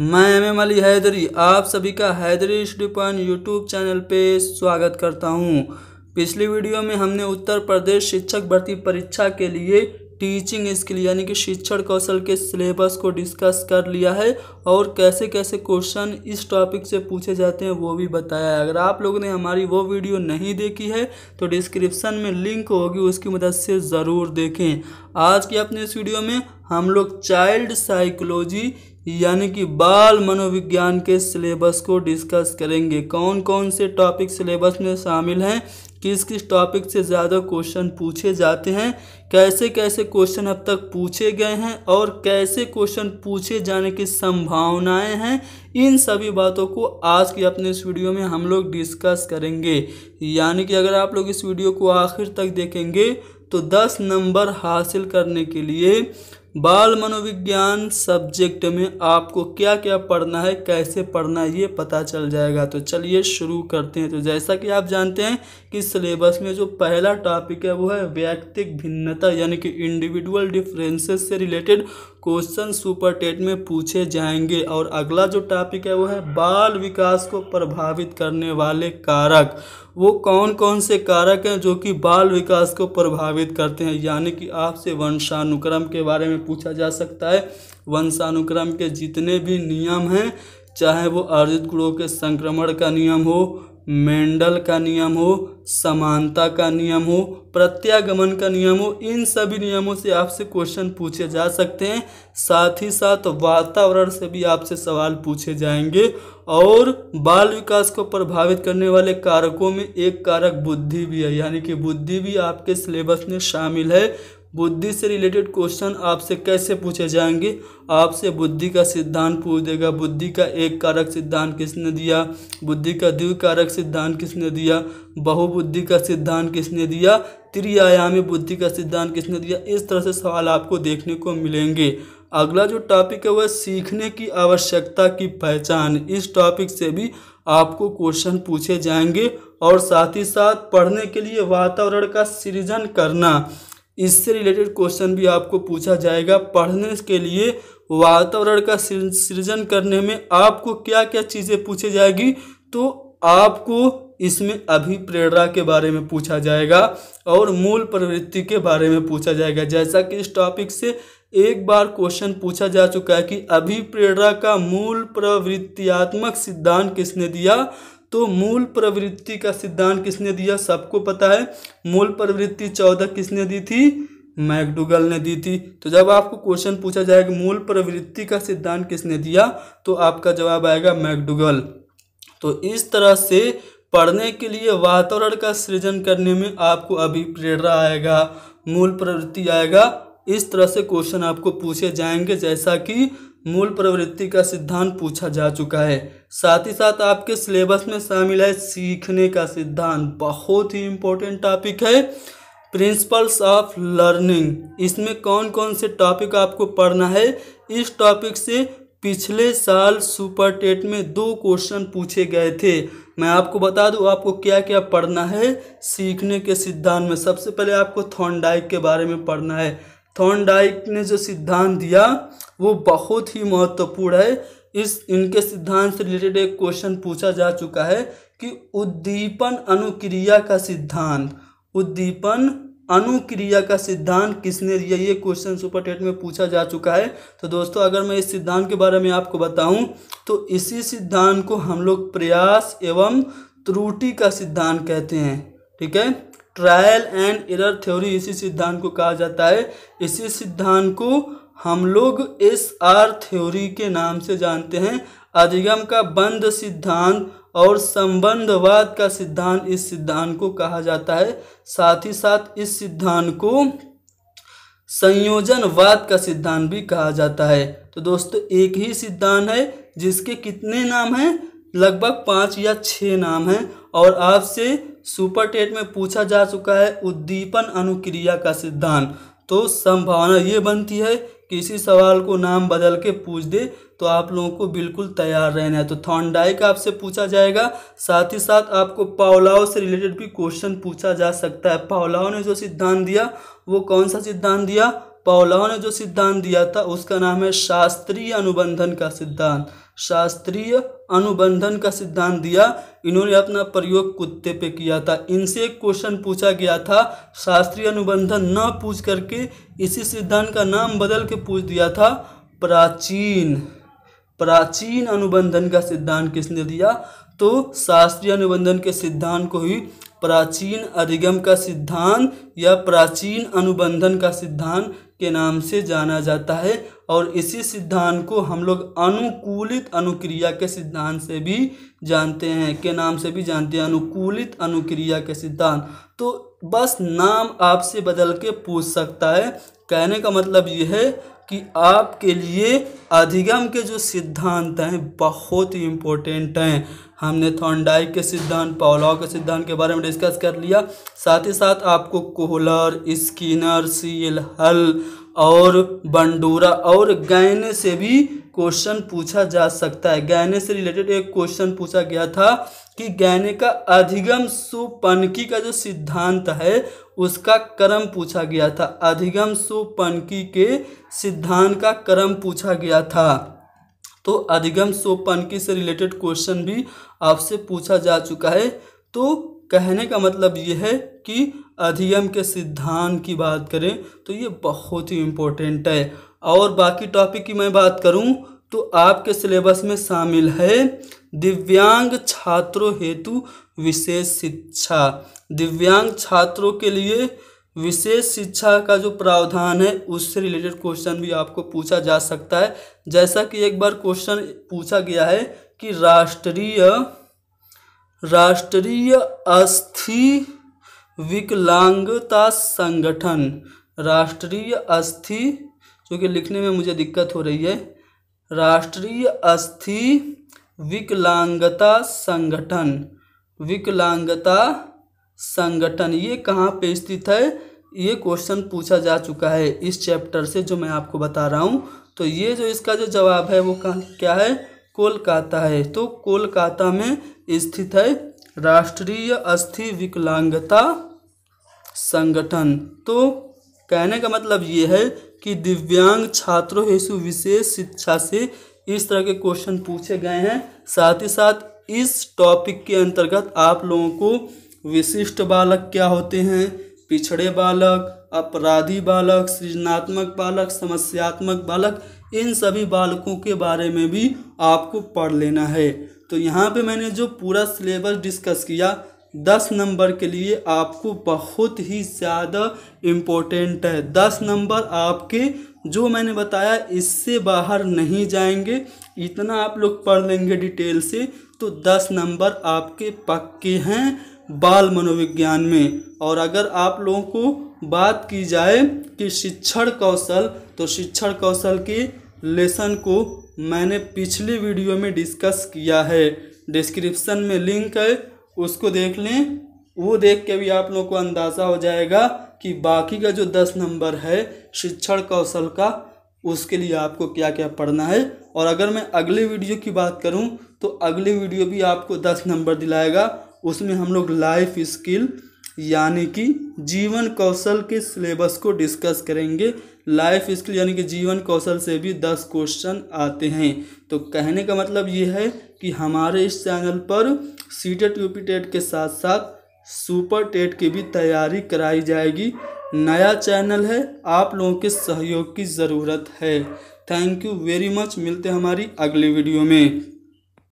मैं M M Ali Hydari आप सभी का हैदरी स्टीपन यूट्यूब चैनल पे स्वागत करता हूँ पिछली वीडियो में हमने उत्तर प्रदेश शिक्षक भर्ती परीक्षा के लिए टीचिंग स्किल यानी कि शिक्षण कौशल के सिलेबस को डिस्कस कर लिया है और कैसे कैसे क्वेश्चन इस टॉपिक से पूछे जाते हैं वो भी बताया है अगर आप लोगों ने हमारी वो वीडियो नहीं देखी है तो डिस्क्रिप्शन में लिंक होगी उसकी मदद से ज़रूर देखें आज की अपने इस वीडियो में हम लोग चाइल्ड साइकोलॉजी यानी कि बाल मनोविज्ञान के सिलेबस को डिस्कस करेंगे कौन कौन से टॉपिक सिलेबस में शामिल हैं किस किस टॉपिक से ज़्यादा क्वेश्चन पूछे जाते हैं कैसे कैसे क्वेश्चन अब तक पूछे गए हैं और कैसे क्वेश्चन पूछे जाने की संभावनाएं हैं इन सभी बातों को आज के अपने इस वीडियो में हम लोग डिस्कस करेंगे यानी कि अगर आप लोग इस वीडियो को आखिर तक देखेंगे तो दस नंबर हासिल करने के लिए बाल मनोविज्ञान सब्जेक्ट में आपको क्या क्या पढ़ना है कैसे पढ़ना है ये पता चल जाएगा तो चलिए शुरू करते हैं तो जैसा कि आप जानते हैं कि सिलेबस में जो पहला टॉपिक है वो है व्यक्तिक भिन्नता यानी कि इंडिविजुअल डिफरेंसेस से रिलेटेड क्वेश्चन सुपर टेट में पूछे जाएंगे और अगला जो टॉपिक है वो है बाल विकास को प्रभावित करने वाले कारक वो कौन कौन से कारक हैं जो कि बाल विकास को प्रभावित करते हैं यानी कि आपसे वंशानुक्रम के बारे में पूछा जा सकता है वंशानुक्रम के जितने भी नियम हैं चाहे वो अर्जित गुणों के संक्रमण का नियम हो मेंडल का नियम हो समानता का नियम हो प्रत्यागमन का नियम हो इन सभी नियमों से आपसे क्वेश्चन पूछे जा सकते हैं साथ ही साथ वातावरण से भी आपसे सवाल पूछे जाएंगे और बाल विकास को प्रभावित करने वाले कारकों में एक कारक बुद्धि भी है यानी कि बुद्धि भी आपके सिलेबस में शामिल है बुद्धि से रिलेटेड क्वेश्चन आपसे कैसे पूछे जाएंगे आपसे बुद्धि का सिद्धांत पूछ देगा बुद्धि का एक कारक सिद्धांत किसने दिया बुद्धि का द्वि कारक सिद्धांत किसने दिया बहुबुद्धि का सिद्धांत किसने दिया त्रिआयामी बुद्धि का सिद्धांत किसने दिया इस तरह से सवाल आपको देखने को मिलेंगे अगला जो टॉपिक है वह सीखने की आवश्यकता की पहचान इस टॉपिक से भी आपको क्वेश्चन पूछे जाएंगे और साथ ही साथ पढ़ने के लिए वातावरण का सृजन करना इससे रिलेटेड क्वेश्चन भी आपको पूछा जाएगा पढ़ने के लिए वातावरण का सृजन करने में आपको क्या क्या चीज़ें पूछी जाएगी तो आपको इसमें अभिप्रेरणा के बारे में पूछा जाएगा और मूल प्रवृत्ति के बारे में पूछा जाएगा जैसा कि इस टॉपिक से एक बार क्वेश्चन पूछा जा चुका है कि अभिप्रेरणा का मूल प्रवृत्तियात्मक सिद्धांत किसने दिया तो मूल प्रवृत्ति का सिद्धांत किसने दिया सबको पता है मूल प्रवृत्ति चौदह किसने दी थी मैकडूगल ने दी थी तो जब आपको क्वेश्चन पूछा जाएगा मूल प्रवृत्ति का सिद्धांत किसने दिया तो आपका जवाब आएगा मैकडूगल तो इस तरह से पढ़ने के लिए वातावरण का सृजन करने में आपको अभी प्रेरणा आएगा मूल प्रवृत्ति आएगा इस तरह से क्वेश्चन आपको पूछे जाएंगे जैसा कि मूल प्रवृत्ति का सिद्धांत पूछा जा चुका है साथ ही साथ आपके सिलेबस में शामिल है सीखने का सिद्धांत बहुत ही इम्पोर्टेंट टॉपिक है प्रिंसिपल्स ऑफ लर्निंग इसमें कौन कौन से टॉपिक आपको पढ़ना है इस टॉपिक से पिछले साल सुपर टेट में दो क्वेश्चन पूछे गए थे मैं आपको बता दूं आपको क्या क्या पढ़ना है सीखने के सिद्धांत में सबसे पहले आपको थॉन्डाइक के बारे में पढ़ना है थॉर्नडाइक ने जो सिद्धांत दिया वो बहुत ही महत्वपूर्ण है इस इनके सिद्धांत से रिलेटेड एक क्वेश्चन पूछा जा चुका है कि उद्दीपन अनुक्रिया का सिद्धांत उद्दीपन अनुक्रिया का सिद्धांत किसने दिया ये क्वेश्चन सुपर टेट में पूछा जा चुका है तो दोस्तों अगर मैं इस सिद्धांत के बारे में आपको बताऊं तो इसी सिद्धांत को हम लोग प्रयास एवं त्रुटि का सिद्धांत कहते हैं ठीक है ट्रायल एंड एरर थ्योरी इसी सिद्धांत को कहा जाता है इसी सिद्धांत को हम लोग एस आर थ्योरी के नाम से जानते हैं अधिगम का बंद सिद्धांत और संबंधवाद का सिद्धांत इस सिद्धांत को कहा जाता है साथ ही साथ इस सिद्धांत को संयोजनवाद का सिद्धांत भी कहा जाता है तो दोस्तों एक ही सिद्धांत है जिसके कितने नाम हैं लगभग पाँच या छः नाम हैं और आपसे सुपर टेट में पूछा जा चुका है उद्दीपन अनुक्रिया का सिद्धांत तो संभावना ये बनती है कि इसी सवाल को नाम बदल के पूछ दे तो आप लोगों को बिल्कुल तैयार रहना है तो थॉन्डाइक आपसे पूछा जाएगा साथ ही साथ आपको पावलाव से रिलेटेड भी क्वेश्चन पूछा जा सकता है पावलाव ने जो सिद्धांत दिया वो कौन सा सिद्धांत दिया पौलाव ने जो सिद्धांत दिया था उसका नाम है शास्त्रीय अनुबंधन का सिद्धांत शास्त्रीय अनुबंधन का सिद्धांत दिया इन्होंने अपना प्रयोग कुत्ते पे किया था इनसे एक क्वेश्चन पूछा गया था शास्त्रीय अनुबंधन न पूछ करके इसी सिद्धांत का नाम बदल के पूछ दिया था प्राचीन प्राचीन अनुबंधन का सिद्धांत किसने दिया तो शास्त्रीय अनुबंधन के सिद्धांत को ही प्राचीन अधिगम का सिद्धांत या प्राचीन अनुबंधन का सिद्धांत के नाम से जाना जाता है और इसी सिद्धांत को हम लोग अनुकूलित अनुक्रिया के सिद्धांत से भी जानते हैं के नाम से भी जानते हैं अनुकूलित अनुक्रिया के सिद्धांत तो बस नाम आपसे बदल के पूछ सकता है कहने का मतलब यह है कि आपके लिए अधिगम के जो सिद्धांत हैं बहुत ही इम्पोर्टेंट हैं हमने थॉन्डाइक के सिद्धांत पावलाव के सिद्धांत के बारे में डिस्कस कर लिया साथ ही साथ आपको कोहलर स्किनर सील हल और बंडूरा और गायने से भी क्वेश्चन पूछा जा सकता है गायने से रिलेटेड एक क्वेश्चन पूछा गया था कि गायने का अधिगम सुपनकी का जो सिद्धांत है उसका क्रम पूछा गया था अधिगम सुपनकी के सिद्धांत का क्रम पूछा गया था तो अधिगम सुपनकी से रिलेटेड क्वेश्चन भी आपसे पूछा जा चुका है तो कहने का मतलब ये है कि अधियम के सिद्धांत की बात करें तो ये बहुत ही इम्पोर्टेंट है और बाकी टॉपिक की मैं बात करूं तो आपके सिलेबस में शामिल है दिव्यांग छात्रों हेतु विशेष शिक्षा दिव्यांग छात्रों के लिए विशेष शिक्षा का जो प्रावधान है उससे रिलेटेड क्वेश्चन भी आपको पूछा जा सकता है जैसा कि एक बार क्वेश्चन पूछा गया है कि राष्ट्रीय राष्ट्रीय अस्थि विकलांगता संगठन राष्ट्रीय अस्थि जो कि लिखने में मुझे दिक्कत हो रही है राष्ट्रीय अस्थि विकलांगता संगठन विकलांगता संगठन ये कहाँ पे स्थित है ये क्वेश्चन पूछा जा चुका है इस चैप्टर से जो मैं आपको बता रहा हूँ तो ये जो इसका जो जवाब है वो कहाँ क्या है कोलकाता है तो कोलकाता में स्थित है राष्ट्रीय अस्थि विकलांगता संगठन तो कहने का मतलब ये है कि दिव्यांग छात्रों हेतु विशेष शिक्षा से इस तरह के क्वेश्चन पूछे गए हैं साथ ही साथ इस टॉपिक के अंतर्गत आप लोगों को विशिष्ट बालक क्या होते हैं पिछड़े बालक अपराधी बालक सृजनात्मक बालक समस्यात्मक बालक इन सभी बालकों के बारे में भी आपको पढ़ लेना है तो यहाँ पे मैंने जो पूरा सिलेबस डिस्कस किया दस नंबर के लिए आपको बहुत ही ज़्यादा इम्पोर्टेंट है दस नंबर आपके जो मैंने बताया इससे बाहर नहीं जाएंगे इतना आप लोग पढ़ लेंगे डिटेल से तो दस नंबर आपके पक्के हैं बाल मनोविज्ञान में और अगर आप लोगों को बात की जाए कि शिक्षण कौशल तो शिक्षण कौशल के लेसन को मैंने पिछली वीडियो में डिस्कस किया है डिस्क्रिप्शन में लिंक है उसको देख लें वो देख के भी आप लोगों को अंदाज़ा हो जाएगा कि बाकी का जो दस नंबर है शिक्षण कौशल का उसके लिए आपको क्या क्या पढ़ना है और अगर मैं अगले वीडियो की बात करूं तो अगले वीडियो भी आपको दस नंबर दिलाएगा उसमें हम लोग लाइफ स्किल यानी कि जीवन कौशल के सिलेबस को डिस्कस करेंगे लाइफ स्किल यानी कि जीवन कौशल से भी दस क्वेश्चन आते हैं तो कहने का मतलब ये है कि हमारे इस चैनल पर सी टेट यू टेट के साथ साथ सुपर टेट की भी तैयारी कराई जाएगी नया चैनल है आप लोगों के सहयोग की ज़रूरत है थैंक यू वेरी मच मिलते हमारी अगली वीडियो में